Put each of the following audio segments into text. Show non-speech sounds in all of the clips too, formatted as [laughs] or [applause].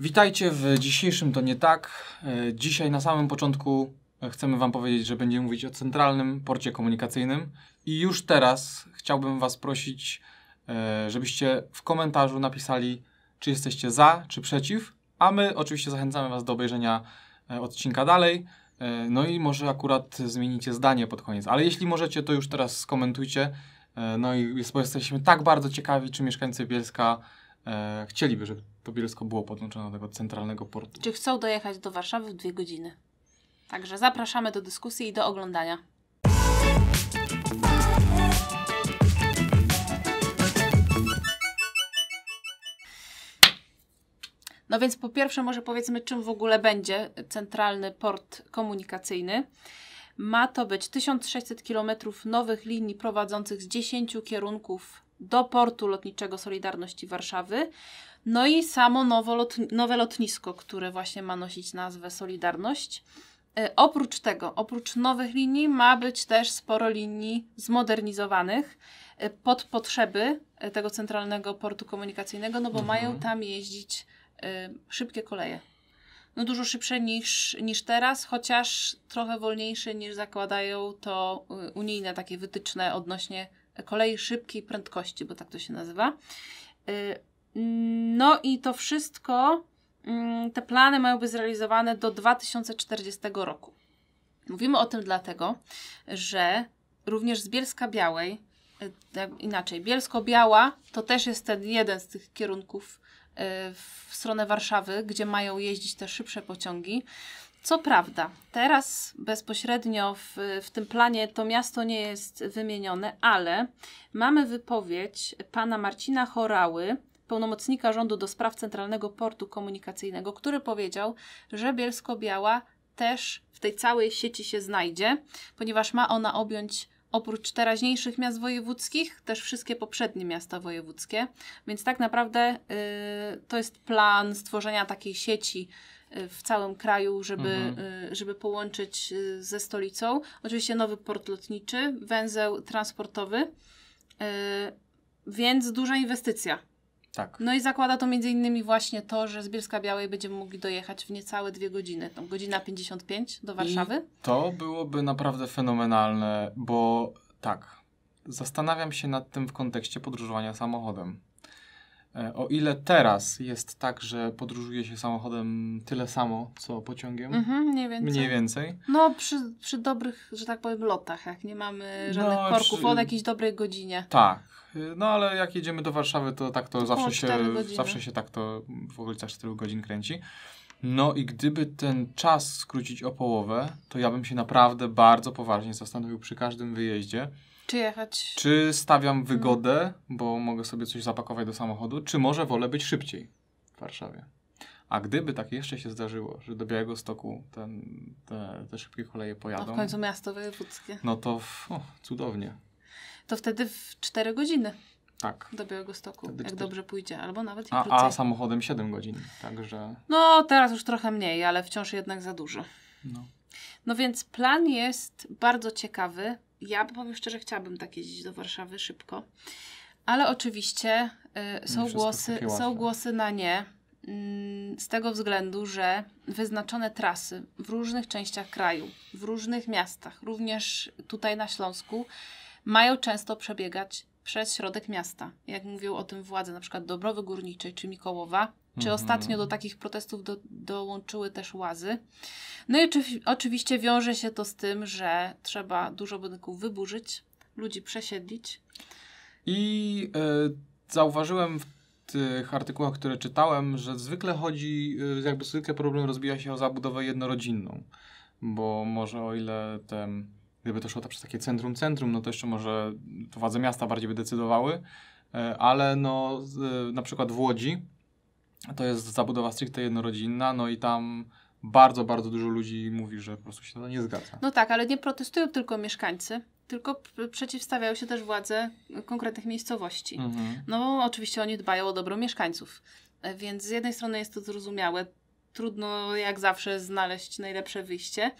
Witajcie w dzisiejszym To Nie Tak. E, dzisiaj na samym początku e, chcemy Wam powiedzieć, że będziemy mówić o centralnym porcie komunikacyjnym. I już teraz chciałbym Was prosić, e, żebyście w komentarzu napisali, czy jesteście za, czy przeciw. A my oczywiście zachęcamy Was do obejrzenia odcinka dalej. No i może akurat zmienicie zdanie pod koniec. Ale jeśli możecie, to już teraz skomentujcie. No i jesteśmy tak bardzo ciekawi, czy mieszkańcy Bielska E, chcieliby, żeby to Bielsko było podłączone do tego centralnego portu. Czy chcą dojechać do Warszawy w dwie godziny? Także zapraszamy do dyskusji i do oglądania. No więc po pierwsze może powiedzmy, czym w ogóle będzie centralny port komunikacyjny. Ma to być 1600 km nowych linii prowadzących z 10 kierunków do portu lotniczego Solidarności Warszawy. No i samo lot, nowe lotnisko, które właśnie ma nosić nazwę Solidarność. E, oprócz tego, oprócz nowych linii, ma być też sporo linii zmodernizowanych e, pod potrzeby e, tego centralnego portu komunikacyjnego, no bo mhm. mają tam jeździć szybkie koleje. No dużo szybsze niż, niż teraz, chociaż trochę wolniejsze niż zakładają to y, unijne takie wytyczne odnośnie kolei szybkiej prędkości, bo tak to się nazywa. Y, no i to wszystko, mm, te plany mają być zrealizowane do 2040 roku. Mówimy o tym dlatego, że również z Bielska Białej, y, inaczej, Bielsko-Biała to też jest ten jeden z tych kierunków y, w stronę Warszawy, gdzie mają jeździć te szybsze pociągi. Co prawda, teraz bezpośrednio w, w tym planie to miasto nie jest wymienione, ale mamy wypowiedź pana Marcina Chorały, pełnomocnika rządu do spraw Centralnego Portu Komunikacyjnego, który powiedział, że Bielsko-Biała też w tej całej sieci się znajdzie, ponieważ ma ona objąć oprócz teraźniejszych miast wojewódzkich, też wszystkie poprzednie miasta wojewódzkie. Więc tak naprawdę yy, to jest plan stworzenia takiej sieci w całym kraju, żeby, mhm. Y, żeby połączyć y, ze stolicą. Oczywiście nowy port lotniczy, węzeł transportowy, y, więc duża inwestycja. Tak. No i zakłada to między innymi właśnie to, że z Bielska Białej będziemy mogli dojechać w niecałe dwie godziny, tam godzina 55 do Warszawy. I to byłoby naprawdę fenomenalne, bo tak, zastanawiam się nad tym w kontekście podróżowania samochodem. E, o ile teraz jest tak, że podróżuje się samochodem tyle samo, co pociągiem. Mhm, mniej, więcej. mniej więcej. No, przy, przy dobrych, że tak powiem, lotach, jak nie mamy no, żadnych no, korków, przy... o jakiejś dobrej godzinie. Tak. E, no ale jak jedziemy do Warszawy, to tak to zawsze się, zawsze się tak to w okolicach 4 godzin kręci. No i gdyby ten czas skrócić o połowę, to ja bym się naprawdę bardzo poważnie zastanowił przy każdym wyjeździe czy jechać? Czy stawiam wygodę, hmm. bo mogę sobie coś zapakować do samochodu, czy może wolę być szybciej w Warszawie? A gdyby tak jeszcze się zdarzyło, że do Białego Stoku te, te szybkie koleje pojadą. No w końcu miasto wojewódzkie. No to w, o, cudownie. To wtedy w 4 godziny. Tak. Do Białego Stoku, jak 4... dobrze pójdzie, albo nawet i A, a samochodem 7 godzin, także. No, teraz już trochę mniej, ale wciąż jednak za dużo. No. No więc plan jest bardzo ciekawy ja powiem szczerze, chciałabym tak jeździć do Warszawy szybko. Ale oczywiście y, są, głosy, są głosy na nie. Mm, z tego względu, że wyznaczone trasy w różnych częściach kraju, w różnych miastach, również tutaj na Śląsku, mają często przebiegać przez środek miasta. Jak mówił o tym władze na przykład Dobrowy Górniczej czy Mikołowa, czy mhm. ostatnio do takich protestów do, dołączyły też łazy. No i oczywi oczywiście wiąże się to z tym, że trzeba dużo budynków wyburzyć, ludzi przesiedlić. I e, zauważyłem w tych artykułach, które czytałem, że zwykle chodzi, e, jakby zwykle problem rozbija się o zabudowę jednorodzinną, bo może o ile ten Gdyby to szło to przez takie centrum-centrum, no to jeszcze może to władze miasta bardziej by decydowały, e, ale no e, na przykład w Łodzi to jest zabudowa stricte jednorodzinna, no i tam bardzo, bardzo dużo ludzi mówi, że po prostu się to nie zgadza. No tak, ale nie protestują tylko mieszkańcy, tylko przeciwstawiają się też władze konkretnych miejscowości. Mhm. No oczywiście oni dbają o dobro mieszkańców. E, więc z jednej strony jest to zrozumiałe, trudno jak zawsze znaleźć najlepsze wyjście,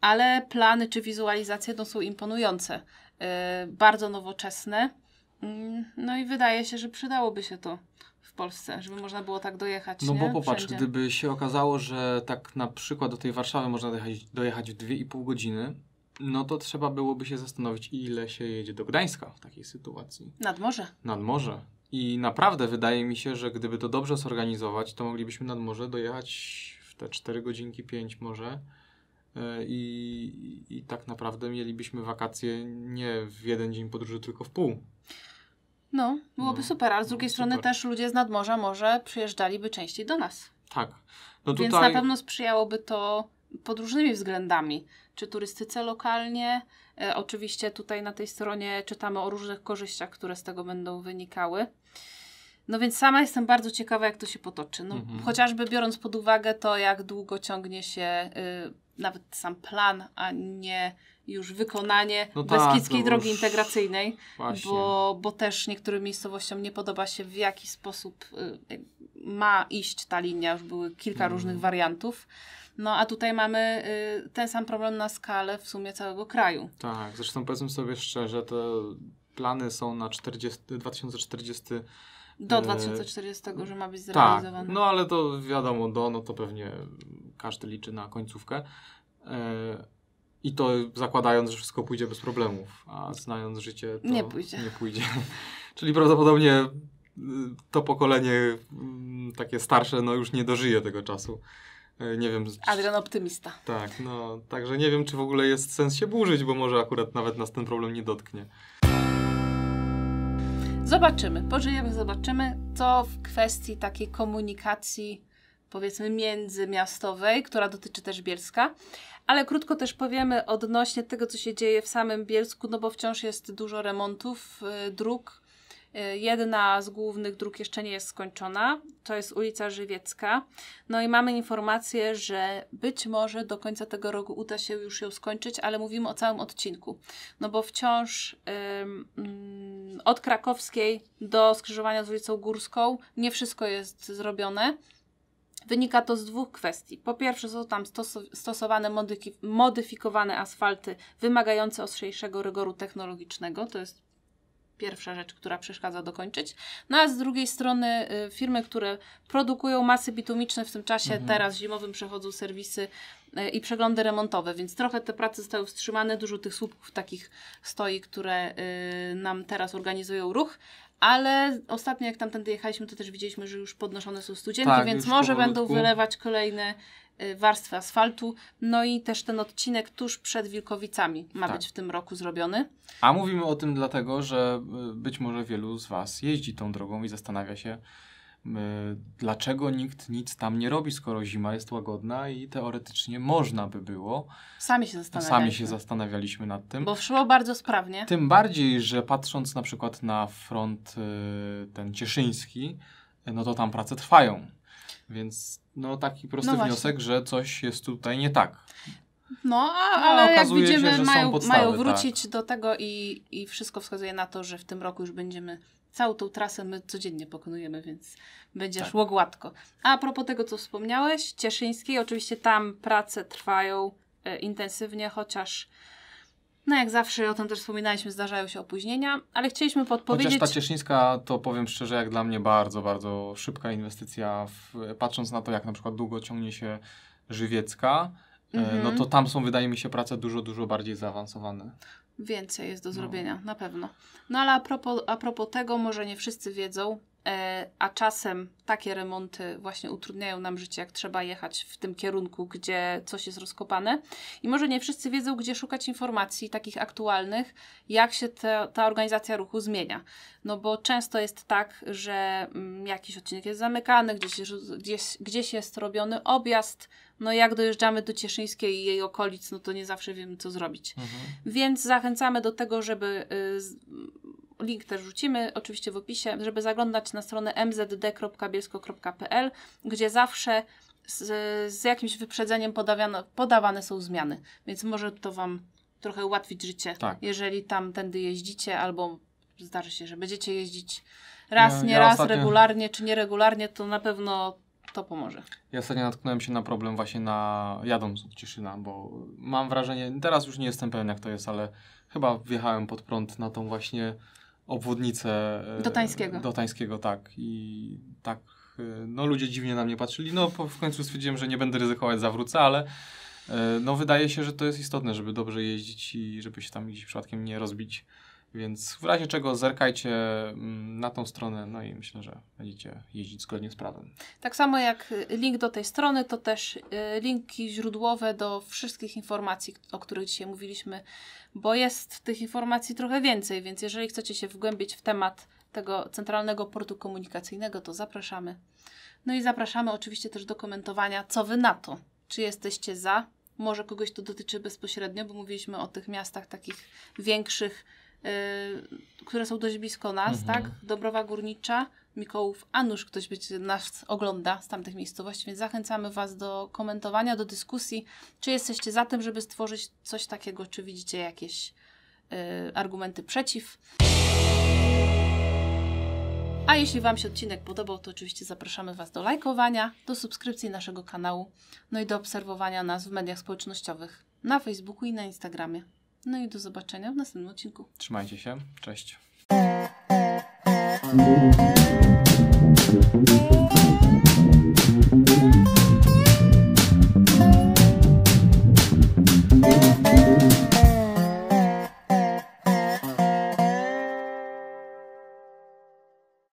ale plany czy wizualizacje no, są imponujące, y, bardzo nowoczesne. Mm, no i wydaje się, że przydałoby się to w Polsce, żeby można było tak dojechać. No nie? bo popatrz, Wszędzie. gdyby się okazało, że tak na przykład do tej Warszawy można dojechać, dojechać w 2,5 godziny, no to trzeba byłoby się zastanowić, ile się jedzie do Gdańska w takiej sytuacji. Nad morze. Nad morze. I naprawdę wydaje mi się, że gdyby to dobrze zorganizować, to moglibyśmy nad morze dojechać w te 4 godzinki 5 może. E, I, I tak naprawdę mielibyśmy wakacje nie w jeden dzień podróży, tylko w pół. No, byłoby no, super, ale z drugiej strony super. też ludzie z nadmorza może przyjeżdżaliby częściej do nas. Tak. No tutaj... Więc na pewno sprzyjałoby to pod różnymi względami czy turystyce lokalnie. E, oczywiście tutaj na tej stronie czytamy o różnych korzyściach, które z tego będą wynikały. No więc sama jestem bardzo ciekawa, jak to się potoczy. No, mhm. Chociażby biorąc pod uwagę to, jak długo ciągnie się y, nawet sam plan, a nie już wykonanie no tak, Beskidzkiej tak, Drogi Integracyjnej, bo, bo też niektórym miejscowościom nie podoba się, w jaki sposób y, ma iść ta linia. Już były kilka mhm. różnych wariantów. No a tutaj mamy y, ten sam problem na skalę w sumie całego kraju. Tak, zresztą powiedzmy sobie szczerze, te plany są na 40, 2040 do 2040, y, że ma być tak, zrealizowane. Tak, no ale to wiadomo, do, no to pewnie każdy liczy na końcówkę. Y, I to zakładając, że wszystko pójdzie bez problemów, a znając życie, to nie pójdzie. Nie pójdzie. [laughs] Czyli prawdopodobnie y, to pokolenie mm, takie starsze, no już nie dożyje tego czasu. E, nie wiem. Adrian optymista. Tak, no także nie wiem, czy w ogóle jest sens się burzyć, bo może akurat nawet nas ten problem nie dotknie. Zobaczymy, pożyjemy, zobaczymy, co w kwestii takiej komunikacji, powiedzmy, międzymiastowej, która dotyczy też Bielska. Ale krótko też powiemy odnośnie tego, co się dzieje w samym Bielsku, no bo wciąż jest dużo remontów y, dróg Jedna z głównych dróg jeszcze nie jest skończona, to jest ulica Żywiecka. No i mamy informację, że być może do końca tego roku uda się już ją skończyć, ale mówimy o całym odcinku. No bo wciąż ym, mm, od krakowskiej do skrzyżowania z ulicą Górską nie wszystko jest zrobione. Wynika to z dwóch kwestii. Po pierwsze, są tam stosowane modyfikowane asfalty wymagające ostrzejszego rygoru technologicznego, to jest pierwsza rzecz, która przeszkadza dokończyć. No a z drugiej strony y, firmy, które produkują masy bitumiczne w tym czasie, mhm. teraz zimowym przechodzą serwisy y, i przeglądy remontowe, więc trochę te prace zostały wstrzymane, dużo tych słupków takich stoi, które y, nam teraz organizują ruch, ale ostatnio jak tamtędy jechaliśmy, to też widzieliśmy, że już podnoszone są studzienki, tak, więc może powolutku. będą wylewać kolejne Y, warstwy asfaltu. No i też ten odcinek tuż przed Wilkowicami ma tak. być w tym roku zrobiony. A mówimy o tym dlatego, że y, być może wielu z Was jeździ tą drogą i zastanawia się, y, dlaczego nikt nic tam nie robi, skoro zima jest łagodna i teoretycznie można by było. Sami się zastanawialiśmy. Sami się zastanawialiśmy nad tym. Bo szło bardzo sprawnie. Tym bardziej, że patrząc na przykład na front ten cieszyński, no to tam prace trwają. Więc no taki prosty no wniosek, że coś jest tutaj nie tak. No, a, no, ale jak widzimy, się, mają, podstawy, mają tak. wrócić tak. do tego i, i wszystko wskazuje na to, że w tym roku już będziemy całą tą trasę my codziennie pokonujemy, więc będzie tak. szło gładko. A propos tego, co wspomniałeś, Cieszyńskiej, oczywiście tam prace trwają e, intensywnie, chociaż no jak zawsze, o tym też wspominaliśmy, zdarzają się opóźnienia, ale chcieliśmy podpowiedzieć... Chociaż ta Cieszyńska, to powiem szczerze, jak dla mnie bardzo, bardzo szybka inwestycja, w, patrząc na to, jak na przykład długo ciągnie się Żywiecka, e, mhm. no to tam są, wydaje mi się, prace dużo, dużo bardziej zaawansowane. Więcej jest do no. zrobienia, no. na pewno. No ale a propos, a propos tego, może nie wszyscy wiedzą, E, a czasem takie remonty właśnie utrudniają nam życie, jak trzeba jechać w tym kierunku, gdzie coś jest rozkopane. I może nie wszyscy wiedzą, gdzie szukać informacji takich aktualnych, jak się ta, ta organizacja ruchu zmienia. No bo często jest tak, że mm, jakiś odcinek jest zamykany, gdzieś, gdzieś, gdzieś jest robiony objazd, no jak dojeżdżamy do Cieszyńskiej i jej okolic, no to nie zawsze wiemy, co zrobić. Mhm. Więc zachęcamy do tego, żeby y, Link też rzucimy oczywiście w opisie, żeby zaglądać na stronę mzd.bielsko.pl, gdzie zawsze z, z jakimś wyprzedzeniem podawane są zmiany, więc może to Wam trochę ułatwić życie, tak. jeżeli tam tędy jeździcie albo zdarzy się, że będziecie jeździć raz, nie ja raz, ostatnio... regularnie czy nieregularnie, to na pewno to pomoże. Ja ostatnio natknąłem się na problem właśnie na jadąc od Ciszyna, bo mam wrażenie, teraz już nie jestem pewien jak to jest, ale chyba wjechałem pod prąd na tą właśnie obwodnicę e, do tańskiego tak. I tak, e, no ludzie dziwnie na mnie patrzyli. No w końcu stwierdziłem, że nie będę ryzykować, zawrócę, ale e, no wydaje się, że to jest istotne, żeby dobrze jeździć i żeby się tam gdzieś przypadkiem nie rozbić. Więc w razie czego zerkajcie mm, na tą stronę, no i myślę, że będziecie jeździć zgodnie z prawem. Tak samo jak y, link do tej strony, to też y, linki źródłowe do wszystkich informacji, o których dzisiaj mówiliśmy, bo jest tych informacji trochę więcej, więc jeżeli chcecie się wgłębić w temat tego centralnego portu komunikacyjnego, to zapraszamy. No i zapraszamy oczywiście też do komentowania, co wy na to. Czy jesteście za? Może kogoś to dotyczy bezpośrednio, bo mówiliśmy o tych miastach takich większych, Y, które są dość blisko nas, mhm. tak? Dobrowa Górnicza, Mikołów, a nuż ktoś być nas ogląda z tamtych miejscowości, więc zachęcamy Was do komentowania, do dyskusji, czy jesteście za tym, żeby stworzyć coś takiego, czy widzicie jakieś y, argumenty przeciw. A jeśli Wam się odcinek podobał, to oczywiście zapraszamy Was do lajkowania, do subskrypcji naszego kanału, no i do obserwowania nas w mediach społecznościowych na Facebooku i na Instagramie. No i do zobaczenia w następnym odcinku. Trzymajcie się. Cześć.